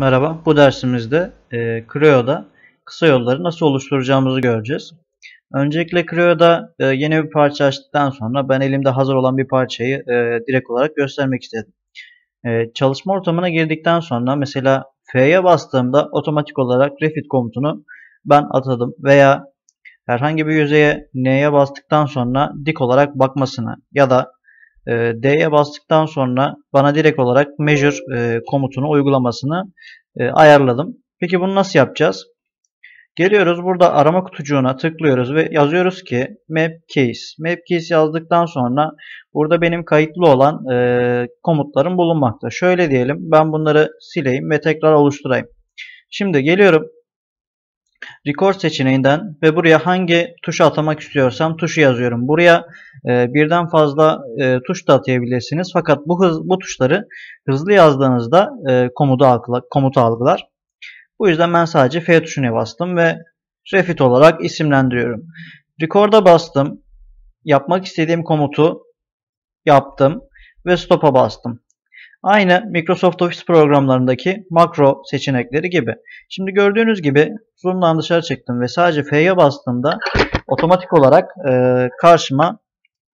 Merhaba. Bu dersimizde e, Creo'da kısa yolları nasıl oluşturacağımızı göreceğiz. Öncelikle Creo'da e, yeni bir parça açtıktan sonra ben elimde hazır olan bir parçayı e, direkt olarak göstermek istedim. E, çalışma ortamına girdikten sonra mesela F'ye bastığımda otomatik olarak refit komutunu ben atadım veya herhangi bir yüzeye N'ye bastıktan sonra dik olarak bakmasını ya da ee, D'ye bastıktan sonra bana direkt olarak measure e, komutunu uygulamasını e, ayarladım. Peki bunu nasıl yapacağız? Geliyoruz burada arama kutucuğuna tıklıyoruz ve yazıyoruz ki map case. Map case yazdıktan sonra burada benim kayıtlı olan e, komutlarım bulunmakta. Şöyle diyelim ben bunları sileyim ve tekrar oluşturayım. Şimdi geliyorum Record seçeneğinden ve buraya hangi tuşa atamak istiyorsam tuşu yazıyorum. Buraya e, birden fazla e, tuş da atayabilirsiniz. Fakat bu, hız, bu tuşları hızlı yazdığınızda e, komutu, algıla, komutu algılar. Bu yüzden ben sadece F tuşuna bastım ve refit olarak isimlendiriyorum. Record'a bastım. Yapmak istediğim komutu yaptım ve stop'a bastım. Aynı Microsoft Office programlarındaki makro seçenekleri gibi. Şimdi gördüğünüz gibi zoom'dan dışarı çıktım ve sadece F'ye bastığımda otomatik olarak e, karşıma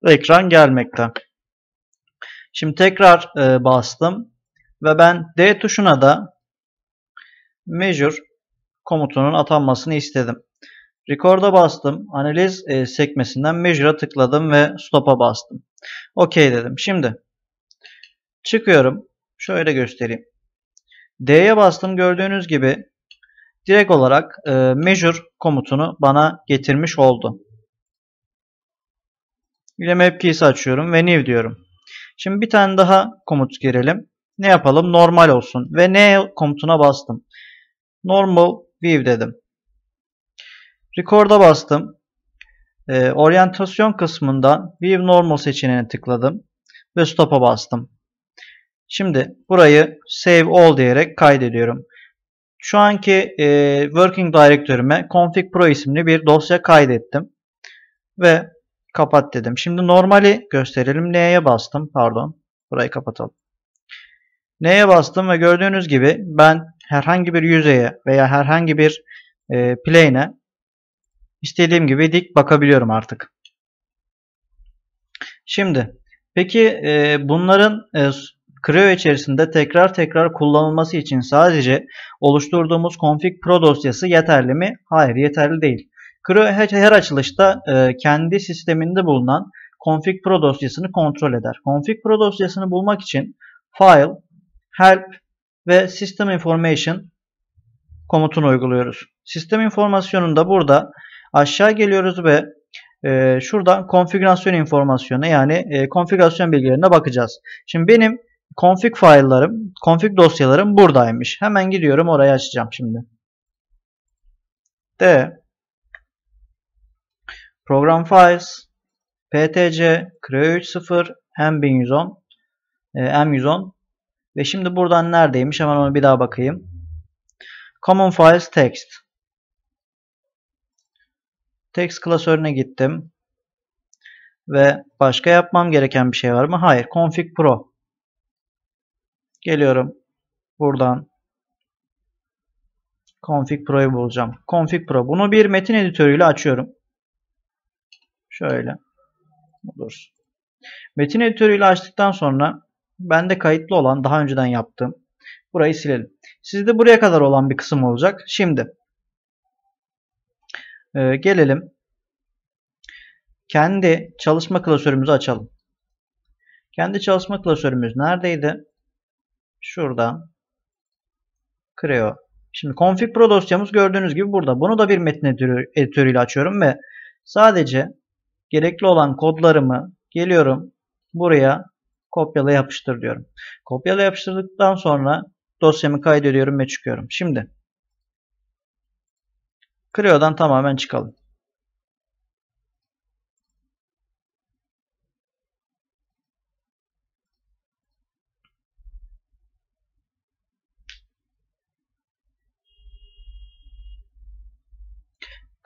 ekran gelmekte. Şimdi tekrar e, bastım ve ben D tuşuna da measure komutunun atanmasını istedim. Record'a bastım. Analiz e, sekmesinden measure'a tıkladım ve stop'a bastım. OK dedim. Şimdi Çıkıyorum. Şöyle göstereyim. D'ye bastım. Gördüğünüz gibi direkt olarak e, measure komutunu bana getirmiş oldu. Yine map key'si açıyorum ve new diyorum. Şimdi bir tane daha komut girelim. Ne yapalım? Normal olsun. Ve ne komutuna bastım. Normal view dedim. Record'a bastım. E, oryantasyon kısmından View Normal seçeneğine tıkladım. Ve Stop'a bastım. Şimdi burayı save all diyerek kaydediyorum. Şu anki e, working direktörüme config pro isimli bir dosya kaydettim. Ve kapat dedim. Şimdi normali gösterelim. Neye bastım. Pardon. Burayı kapatalım. Neye bastım ve gördüğünüz gibi ben herhangi bir yüzeye veya herhangi bir e, plane'e istediğim gibi dik bakabiliyorum artık. Şimdi peki e, bunların e, Creo içerisinde tekrar tekrar kullanılması için sadece oluşturduğumuz config pro dosyası yeterli mi? Hayır yeterli değil. Creo her açılışta e, kendi sisteminde bulunan config pro dosyasını kontrol eder. Config pro dosyasını bulmak için file, help ve system information komutunu uyguluyoruz. Sistem informasyonunda burada aşağı geliyoruz ve e, şuradan konfigürasyon informasyonu yani e, konfigürasyon bilgilerine bakacağız. Şimdi benim config file'larım, config dosyalarım buradaymış. Hemen gidiyorum orayı açacağım şimdi. D Program Files PTC CRE30 M1110 M110 ve şimdi buradan neredeymiş hemen onu bir daha bakayım. Common Files Text Text klasörüne gittim. Ve başka yapmam gereken bir şey var mı? Hayır. Config Pro Geliyorum. Buradan Config Pro'yu bulacağım. Config Pro. Bunu bir metin editörüyle açıyorum. Şöyle. Dur. Metin editörüyle açtıktan sonra bende kayıtlı olan daha önceden yaptığım burayı silelim. Sizde buraya kadar olan bir kısım olacak. Şimdi e, gelelim. Kendi çalışma klasörümüzü açalım. Kendi çalışma klasörümüz neredeydi? şuradan Creo. Şimdi config pro dosyamız gördüğünüz gibi burada. Bunu da bir metin editörüyle açıyorum ve sadece gerekli olan kodlarımı geliyorum buraya kopyala yapıştır diyorum. Kopyala yapıştırdıktan sonra dosyamı kaydediyorum ve çıkıyorum. Şimdi Creo'dan tamamen çıkalım.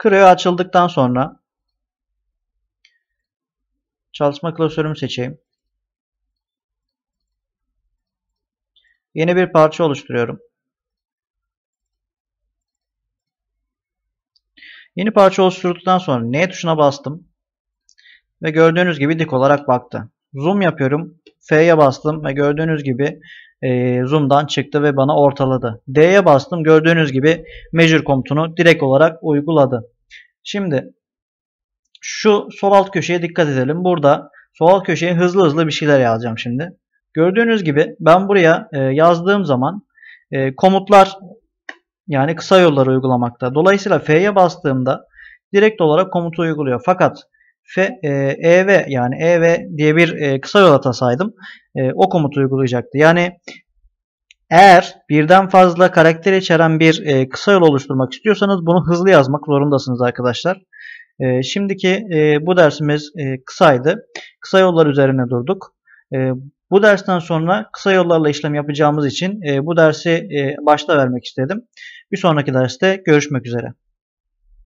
Creo açıldıktan sonra çalışma klasörümü seçeyim. Yeni bir parça oluşturuyorum. Yeni parça oluşturduktan sonra N tuşuna bastım. Ve gördüğünüz gibi dik olarak baktı. Zoom yapıyorum. F'ye bastım ve gördüğünüz gibi e, zoom'dan çıktı ve bana ortaladı. D'ye bastım. Gördüğünüz gibi measure komutunu direkt olarak uyguladı. Şimdi şu sol alt köşeye dikkat edelim. Burada sol alt köşeye hızlı hızlı bir şeyler yazacağım şimdi. Gördüğünüz gibi ben buraya e, yazdığım zaman e, komutlar yani kısa yolları uygulamakta. Dolayısıyla F'ye bastığımda direkt olarak komutu uyguluyor. Fakat F, EV e yani EV diye bir e, kısa yol atasaydım e, o komutu uygulayacaktı. Yani eğer birden fazla karakter içeren bir kısa yol oluşturmak istiyorsanız bunu hızlı yazmak zorundasınız arkadaşlar. şimdiki bu dersimiz kısaydı. Kısa yollar üzerine durduk. bu dersten sonra kısa yollarla işlem yapacağımız için bu dersi başta vermek istedim. Bir sonraki derste görüşmek üzere.